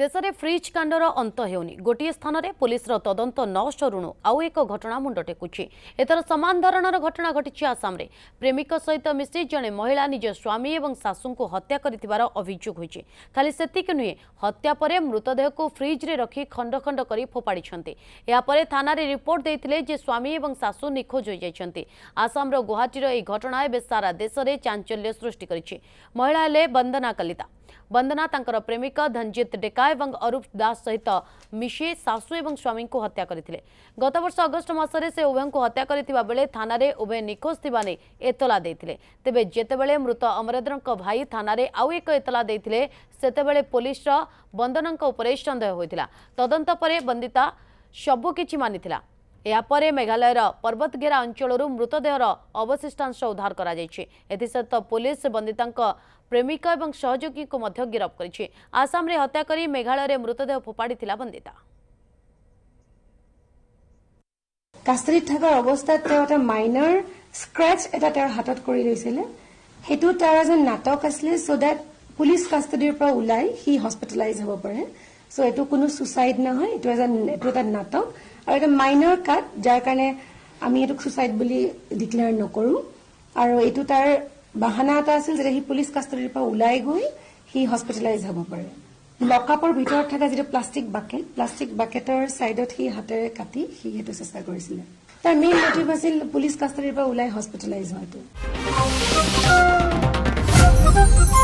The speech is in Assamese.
ଦେଶରେ ଫ୍ରିଜ୍ କାଣ୍ଡର ଅନ୍ତ ହେଉନି ଗୋଟିଏ ସ୍ଥାନରେ ପୋଲିସର ତଦନ୍ତ ନ ସରୁଣୁ ଆଉ ଏକ ଘଟଣା ମୁଣ୍ଡ ଟେକୁଛି ଏଥର ସମାନ ଧରଣର ଘଟଣା ଘଟିଛି ଆସାମରେ ପ୍ରେମିକ ସହିତ ମିଶି ଜଣେ ମହିଳା ନିଜ ସ୍ୱାମୀ ଏବଂ ଶାଶୁଙ୍କୁ ହତ୍ୟା କରିଥିବାର ଅଭିଯୋଗ ହୋଇଛି ଖାଲି ସେତିକି ନୁହେଁ ହତ୍ୟା ପରେ ମୃତଦେହକୁ ଫ୍ରିଜ୍ରେ ରଖି ଖଣ୍ଡ ଖଣ୍ଡ କରି ଫୋପାଡ଼ିଛନ୍ତି ଏହାପରେ ଥାନାରେ ରିପୋର୍ଟ ଦେଇଥିଲେ ଯେ ସ୍ୱାମୀ ଏବଂ ଶାଶୁ ନିଖୋଜ ହୋଇଯାଇଛନ୍ତି ଆସାମର ଗୁହାଟୀର ଏହି ଘଟଣା ଏବେ ସାରା ଦେଶରେ ଚାଞ୍ଚଲ୍ୟ ସୃଷ୍ଟି କରିଛି ମହିଳା ହେଲେ ବନ୍ଦନା କଲିତା ବନ୍ଦନା ତାଙ୍କର ପ୍ରେମିକ ଧନଜିତ ଡେକା ଏବଂ ଅରୂପ ଦାସ ସହିତ ମିଶି ଶାଶୁ ଏବଂ ସ୍ୱାମୀଙ୍କୁ ହତ୍ୟା କରିଥିଲେ ଗତବର୍ଷ ଅଗଷ୍ଟ ମାସରେ ସେ ଉଭୟଙ୍କୁ ହତ୍ୟା କରିଥିବା ବେଳେ ଥାନାରେ ଉଭୟ ନିଖୋଜ ଥିବା ନେଇ ଏତଲା ଦେଇଥିଲେ ତେବେ ଯେତେବେଳେ ମୃତ ଅମରେନ୍ଦ୍ରଙ୍କ ଭାଇ ଥାନାରେ ଆଉ ଏକ ଏତଲା ଦେଇଥିଲେ ସେତେବେଳେ ପୋଲିସର ବନ୍ଦନାଙ୍କ ଉପରେ ସନ୍ଦେହ ହୋଇଥିଲା ତଦନ୍ତ ପରେ ବନ୍ଦିତା ସବୁକିଛି ମାନିଥିଲା ଏହାପରେ ମେଘାଳୟର ପର୍ବତଗେରା ଅଞ୍ଚଳରୁ ମୃତଦେହର ଅବଶିଷ୍ଟାଂଶ ଉଦ୍ଧାର କରାଯାଇଛି ଏଥିସହିତ ପୁଲିସ ବନ୍ଦିତାଙ୍କ ପ୍ରେମିକ ଏବଂ ସହଯୋଗୀଙ୍କୁ ମଧ୍ୟ ଗିରଫ କରିଛି ଆସାମରେ ହତ୍ୟା କରି ମେଘାଳୟରେ ମୃତଦେହ ଫୋପାଡ଼ିଥିଲା ବନ୍ଦିତା কাস্তিত থকা অৱস্থাত তেওঁ এটা মাইনৰ স্ক্ৰেচ এটা তেওঁৰ হাতত কৰি লৈছিলে সেইটো তেওঁৰ এজন নাটক আছিলে চ' দেট পুলিচ কাষ্টডিৰ পৰা ওলাই সি হস্পিটেলাইজ হ'ব পাৰে চ' এইটো কোনো ছুচাইড নহয় এইটো এজ এইটো এটা নাটক আৰু এটা মাইনৰ কাট যাৰ কাৰণে আমি এইটোক ছুচাইড বুলি ডিক্লেয়াৰ নকৰোঁ আৰু এইটো তাৰ বাহানা এটা আছিল যেতিয়া সি পুলিচ কাষ্টডিৰ পৰা ওলাই গৈ সি হস্পিটেলাইজ হ'ব পাৰে লকআপৰ ভিতৰত থকা যিটো প্লাষ্টিক বাকেট প্লাষ্টিক বাকেটৰ ছাইডত সি হাতেৰে কাটি সি সেইটো চেষ্টা কৰিছিলে তাৰ মেইন মটিভ আছিল পুলিচ কাষ্টডিৰ পৰা ওলাই হস্পিটেলাইজ হোৱাটো